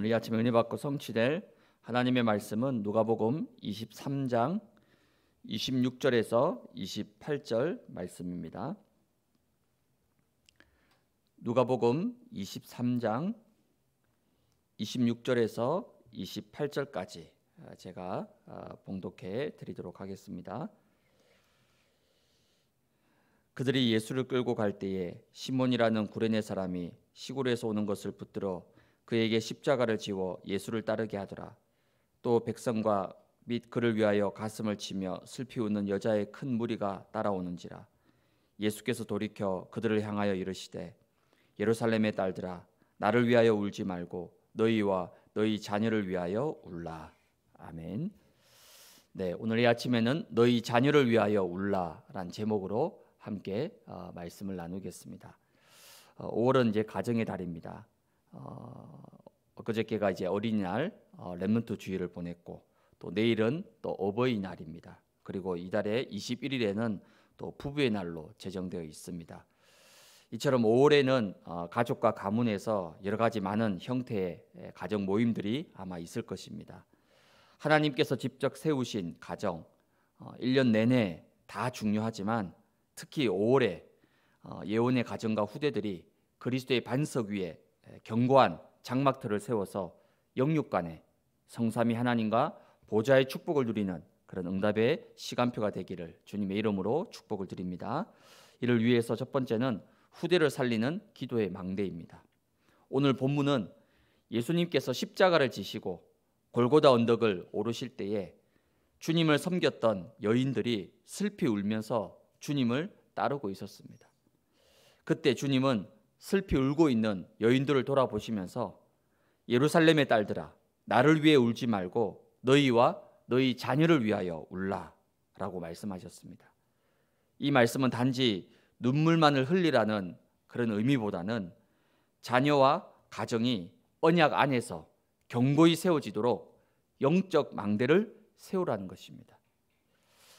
오늘 이 아침에 은혜 받고 성취될 하나님의 말씀은 누가복음 23장 26절에서 28절 말씀입니다. 누가복음 23장 26절에서 28절까지 제가 아, 봉독해 드리도록 하겠습니다. 그들이 예수를 끌고 갈 때에 시몬이라는 구레네 사람이 시골에서 오는 것을 붙들어 그에게 십자가를 지워 예수를 따르게 하더라. 또 백성과 및 그를 위하여 가슴을 치며 슬피 우는 여자의 큰 무리가 따라오는지라. 예수께서 돌이켜 그들을 향하여 이르시되 예루살렘의 딸들아 나를 위하여 울지 말고 너희와 너희 자녀를 위하여 울라. 아멘. 네, 오늘 이 아침에는 너희 자녀를 위하여 울라라는 제목으로 함께 어, 말씀을 나누겠습니다. 5월은 어, 이제 가정의 달입니다. 어, 그저께가 이제 어린이날 어, 렘넌트 주일을 보냈고 또 내일은 또 어버이날입니다. 그리고 이달의 21일에는 또 부부의 날로 제정되어 있습니다. 이처럼 5월에는 어, 가족과 가문에서 여러 가지 많은 형태의 가정 모임들이 아마 있을 것입니다. 하나님께서 직접 세우신 가정, 어, 1년 내내 다 중요하지만 특히 5월에 어, 예언의 가정과 후대들이 그리스도의 반석 위에 견고한 장막틀을 세워서 영육간에 성삼위 하나님과 보좌의 축복을 누리는 그런 응답의 시간표가 되기를 주님의 이름으로 축복을 드립니다. 이를 위해서 첫 번째는 후대를 살리는 기도의 망대입니다. 오늘 본문은 예수님께서 십자가를 지시고 골고다 언덕을 오르실 때에 주님을 섬겼던 여인들이 슬피 울면서 주님을 따르고 있었습니다. 그때 주님은 슬피 울고 있는 여인들을 돌아보시면서 예루살렘의 딸들아 나를 위해 울지 말고 너희와 너희 자녀를 위하여 울라라고 말씀하셨습니다. 이 말씀은 단지 눈물만을 흘리라는 그런 의미보다는 자녀와 가정이 언약 안에서 경고히 세워지도록 영적 망대를 세우라는 것입니다.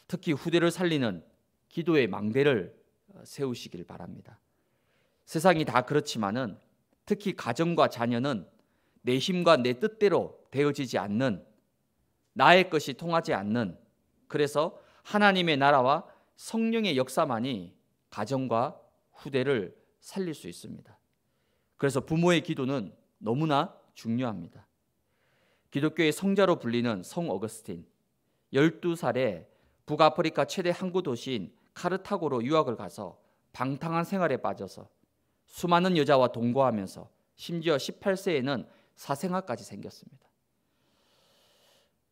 특히 후대를 살리는 기도의 망대를 어, 세우시길 바랍니다. 세상이 다 그렇지만은 특히 가정과 자녀는 내힘과내 뜻대로 되어지지 않는 나의 것이 통하지 않는 그래서 하나님의 나라와 성령의 역사만이 가정과 후대를 살릴 수 있습니다. 그래서 부모의 기도는 너무나 중요합니다. 기독교의 성자로 불리는 성 어거스틴 12살에 북아프리카 최대 항구 도시인 카르타고로 유학을 가서 방탕한 생활에 빠져서 수많은 여자와 동거하면서 심지어 18세에는 사생아까지 생겼습니다.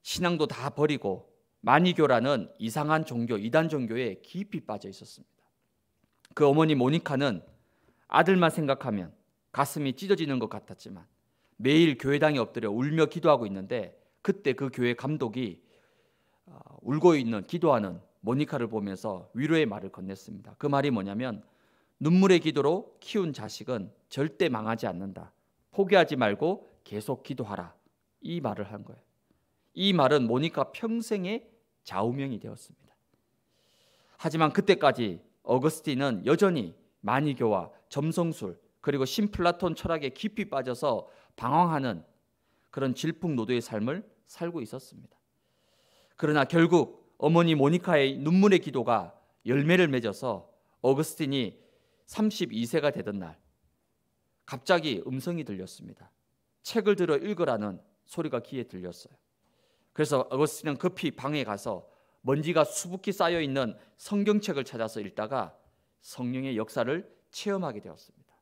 신앙도 다 버리고 마니교라는 이상한 종교, 이단 종교에 깊이 빠져 있었습니다. 그 어머니 모니카는 아들만 생각하면 가슴이 찢어지는 것 같았지만 매일 교회당에 엎드려 울며 기도하고 있는데 그때 그 교회 감독이 어, 울고 있는 기도하는 모니카를 보면서 위로의 말을 건넸습니다. 그 말이 뭐냐면 눈물의 기도로 키운 자식은 절대 망하지 않는다. 포기하지 말고 계속 기도하라. 이 말을 한 거예요. 이 말은 모니카 평생의 좌우명이 되었습니다. 하지만 그때까지 어거스틴은 여전히 만이교와 점성술 그리고 신플라톤 철학에 깊이 빠져서 방황하는 그런 질풍노도의 삶을 살고 있었습니다. 그러나 결국 어머니 모니카의 눈물의 기도가 열매를 맺어서 어거스틴이 32세가 되던 날 갑자기 음성이 들렸습니다. 책을 들어 읽으라는 소리가 귀에 들렸어요. 그래서 어거스틴은 급히 방에 가서 먼지가 수북히 쌓여 있는 성경책을 찾아서 읽다가 성령의 역사를 체험하게 되었습니다.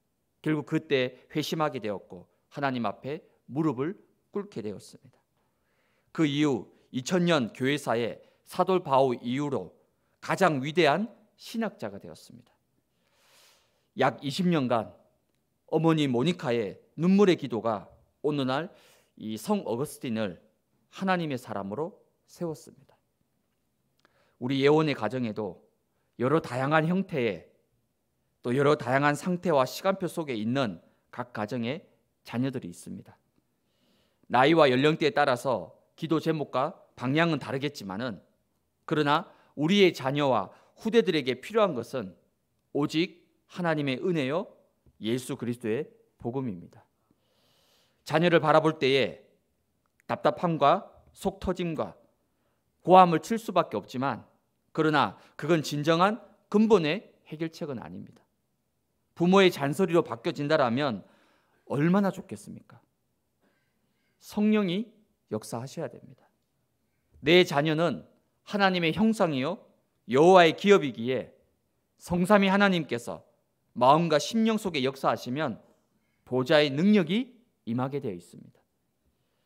결국 그때 회심하게 되었고 하나님 앞에 무릎을 꿇게 되었습니다. 그 이후 2000년 교회사의 사돌 바오 이후로 가장 위대한 신학자가 되었습니다. 약 20년간 어머니 모니카의 눈물의 기도가 어느 날 이 성 어거스틴을 하나님의 사람으로 세웠습니다. 우리 예원의 가정에도 여러 다양한 형태의 또 여러 다양한 상태와 시간표 속에 있는 각 가정의 자녀들이 있습니다. 나이와 연령대에 따라서 기도 제목과 방향은 다르겠지만은 그러나 우리의 자녀와 후대들에게 필요한 것은 오직 하나님의 은혜요 예수 그리스도의 복음입니다. 자녀를 바라볼 때에 답답함과 속 터짐과 고함을 칠 수밖에 없지만 그러나 그건 진정한 근본의 해결책은 아닙니다. 부모의 잔소리로 바뀌어진다라면 얼마나 좋겠습니까? 성령이 역사하셔야 됩니다. 내 자녀는 하나님의 형상이요 여호와의 기업이기에 성삼위 하나님께서 마음과 심령 속에 역사하시면 보좌의 능력이 임하게 되어 있습니다.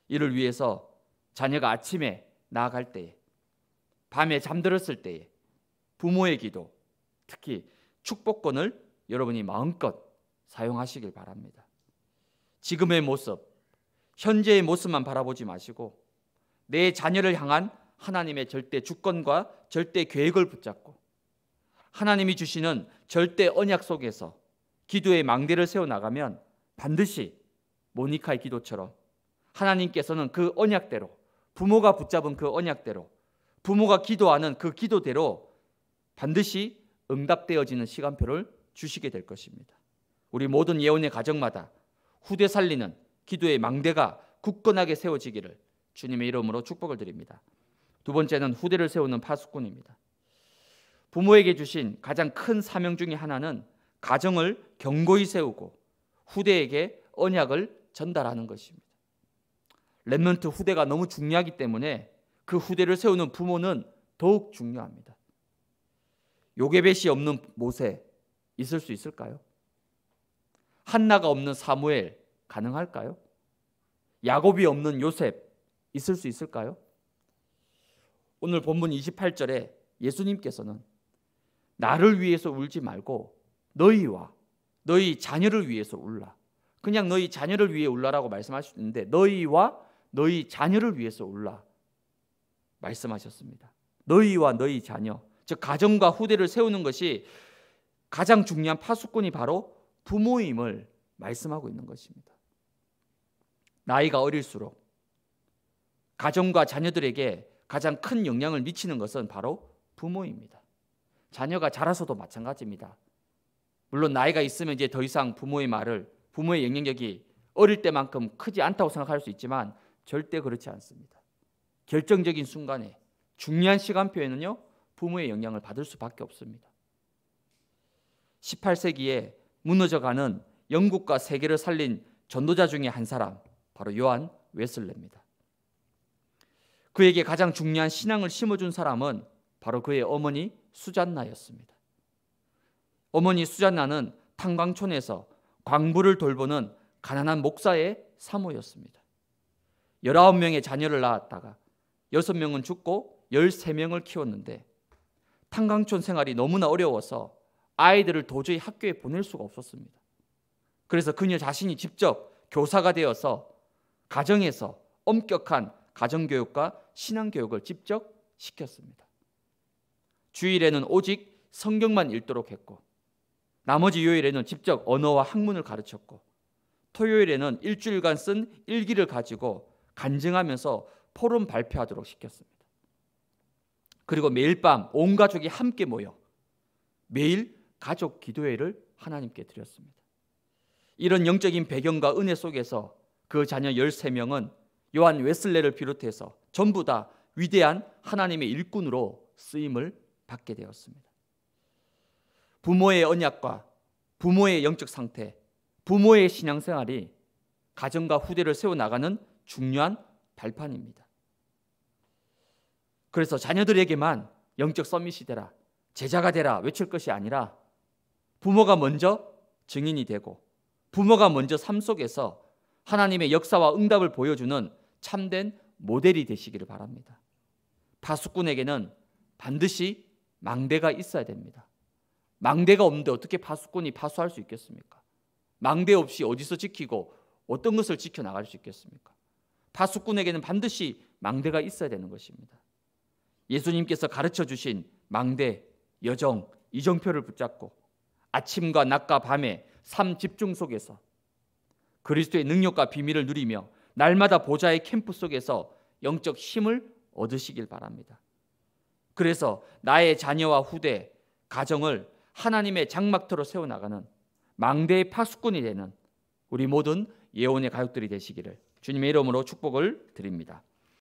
이를 위해서 자녀가 아침에 나아갈 때에 밤에 잠들었을 때에 부모의 기도 특히 축복권을 여러분이 마음껏 사용하시길 바랍니다. 지금의 모습, 현재의 모습만 바라보지 마시고 내 자녀를 향한 하나님의 절대 주권과 절대 계획을 붙잡고 하나님이 주시는 절대 언약 속에서 기도의 망대를 세워 나가면 반드시 모니카의 기도처럼 하나님께서는 그 언약대로 부모가 붙잡은 그 언약대로 부모가 기도하는 그 기도대로 반드시 응답되어지는 시간표를 주시게 될 것입니다. 우리 모든 예언의 가정마다 후대 살리는 기도의 망대가 굳건하게 세워지기를 주님의 이름으로 축복을 드립니다. 두 번째는 후대를 세우는 파수꾼입니다. 부모에게 주신 가장 큰 사명 중의 하나는 가정을 견고히 세우고 후대에게 언약을 전달하는 것입니다. 렘넌트 후대가 너무 중요하기 때문에 그 후대를 세우는 부모는 더욱 중요합니다. 요괴벳이 없는 모세 있을 수 있을까요? 한나가 없는 사무엘 가능할까요? 야곱이 없는 요셉 있을 수 있을까요? 오늘 본문 28절에 예수님께서는 나를 위해서 울지 말고 너희와 너희 자녀를 위해서 울라. 그냥 너희 자녀를 위해 울라라고 말씀할 수 있는데 너희와 너희 자녀를 위해서 울라 말씀하셨습니다. 너희와 너희 자녀, 즉 가정과 후대를 세우는 것이 가장 중요한 파수꾼이 바로 부모임을 말씀하고 있는 것입니다. 나이가 어릴수록 가정과 자녀들에게 가장 큰 영향을 미치는 것은 바로 부모입니다. 자녀가 자라서도 마찬가지입니다. 물론 나이가 있으면 이제 더 이상 부모의 말을 부모의 영향력이 어릴 때만큼 크지 않다고 생각할 수 있지만 절대 그렇지 않습니다. 결정적인 순간에 중요한 시간표에는요 부모의 영향을 받을 수밖에 없습니다. 18세기에 무너져가는 영국과 세계를 살린 전도자 중에 한 사람 바로 요한 웨슬레입니다. 그에게 가장 중요한 신앙을 심어준 사람은 바로 그의 어머니 수잔나였습니다. 어머니 수잔나는 탄광촌에서 광부를 돌보는 가난한 목사의 사모였습니다. 19명의 자녀를 낳았다가 6명은 죽고 13명을 키웠는데 탄광촌 생활이 너무나 어려워서 아이들을 도저히 학교에 보낼 수가 없었습니다. 그래서 그녀 자신이 직접 교사가 되어서 가정에서 엄격한 가정교육과 신앙교육을 직접 시켰습니다. 주일에는 오직 성경만 읽도록 했고 나머지 요일에는 직접 언어와 학문을 가르쳤고 토요일에는 일주일간 쓴 일기를 가지고 간증하면서 포럼 발표하도록 시켰습니다. 그리고 매일 밤 온 가족이 함께 모여 매일 가족 기도회를 하나님께 드렸습니다. 이런 영적인 배경과 은혜 속에서 그 자녀 13명은 요한 웨슬레를 비롯해서 전부 다 위대한 하나님의 일꾼으로 쓰임을 받게 되었습니다. 부모의 언약과 부모의 영적 상태, 부모의 신앙생활이 가정과 후대를 세워나가는 중요한 발판입니다. 그래서 자녀들에게만 영적 서밋이 되라, 제자가 되라 외칠 것이 아니라 부모가 먼저 증인이 되고 부모가 먼저 삶 속에서 하나님의 역사와 응답을 보여주는 참된 모델이 되시기를 바랍니다. 파수꾼에게는 반드시 망대가 있어야 됩니다. 망대가 없는데 어떻게 파수꾼이 파수할 수 있겠습니까? 망대 없이 어디서 지키고 어떤 것을 지켜나갈 수 있겠습니까? 파수꾼에게는 반드시 망대가 있어야 되는 것입니다. 예수님께서 가르쳐 주신 망대, 여정, 이정표를 붙잡고 아침과 낮과 밤의 삶 집중 속에서 그리스도의 능력과 비밀을 누리며 날마다 보좌의 캠프 속에서 영적 힘을 얻으시길 바랍니다. 그래서 나의 자녀와 후대, 가정을 하나님의 장막터로 세워나가는 망대의 파수꾼이 되는 우리 모든 예언의 가족들이 되시기를 주님의 이름으로 축복을 드립니다.